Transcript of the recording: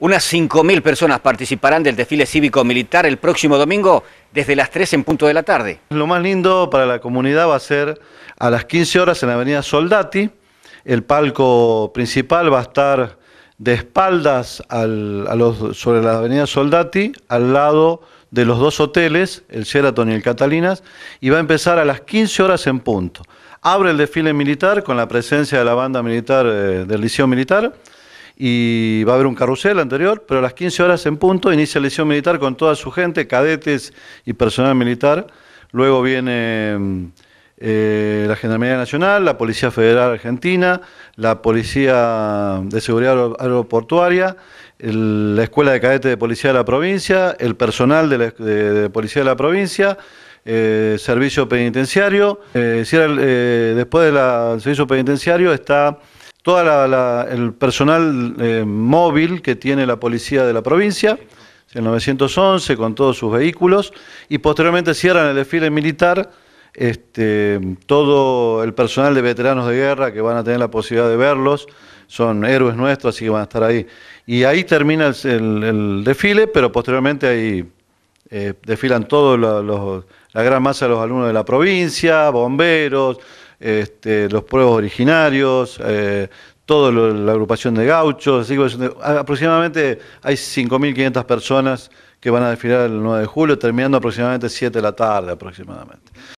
Unas 5.000 personas participarán del desfile cívico-militar el próximo domingo desde las 3 en punto de la tarde. Lo más lindo para la comunidad va a ser a las 15 horas en la avenida Soldati. El palco principal va a estar de espaldas a los, sobre la avenida Soldati, al lado de los dos hoteles, el Sheraton y el Catalinas, y va a empezar a las 15 horas en punto. Abre el desfile militar con la presencia de la banda militar eh, del Liceo Militar y va a haber un carrusel anterior, pero a las 15 horas en punto inicia la lesión militar con toda su gente, cadetes y personal militar. Luego viene eh, la Gendarmería Nacional, la Policía Federal Argentina, la Policía de Seguridad Aeroportuaria, la Escuela de Cadetes de Policía de la Provincia, el personal de, Policía de la Provincia. Eh, servicio penitenciario. Eh, después del servicio penitenciario está todo el personal eh, móvil que tiene la policía de la provincia, el 911, con todos sus vehículos, y posteriormente cierran el desfile militar. Este, todo el personal de veteranos de guerra que van a tener la posibilidad de verlos, son héroes nuestros, así que van a estar ahí. Y ahí termina el, desfile, pero posteriormente ahí eh, desfilan toda la gran masa de los alumnos de la provincia, bomberos, este, los pruebos originarios, eh, toda la agrupación de gauchos, pues, aproximadamente hay 5.500 personas que van a desfilar el 9 de julio, terminando aproximadamente 7 de la tarde aproximadamente.